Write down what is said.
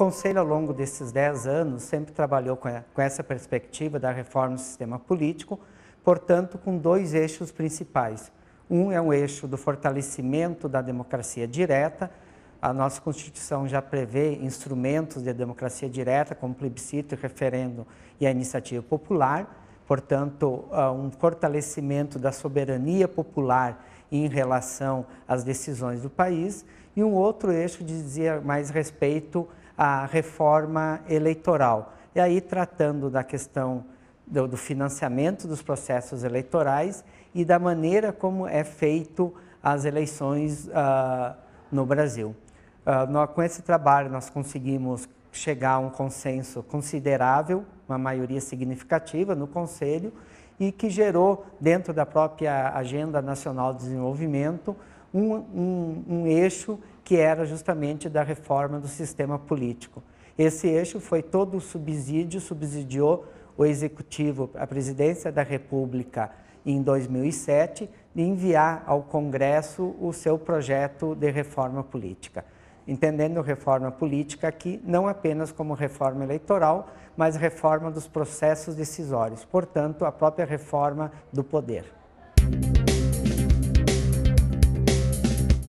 Conselho, ao longo desses 10 anos, sempre trabalhou com, a, com essa perspectiva da reforma do sistema político, portanto, com dois eixos principais. Um é um eixo do fortalecimento da democracia direta, a nossa Constituição já prevê instrumentos de democracia direta, como plebiscito, referendo e a iniciativa popular, portanto, um fortalecimento da soberania popular em relação às decisões do país, e um outro eixo dizia mais respeito a reforma eleitoral. E aí, tratando da questão do, do financiamento dos processos eleitorais e da maneira como é feito as eleições uh, no Brasil. Uh, ah, nós, com esse trabalho, nós conseguimos chegar a um consenso considerável, uma maioria significativa no Conselho, e que gerou, dentro da própria Agenda Nacional de Desenvolvimento, um, um, um eixo que era justamente da reforma do sistema político. Esse eixo foi todo o subsídio, subsidiou o Executivo, a Presidência da República, em 2007, de enviar ao Congresso o seu projeto de reforma política entendendo reforma política aqui não apenas como reforma eleitoral, mas reforma dos processos decisórios, portanto, a própria reforma do poder.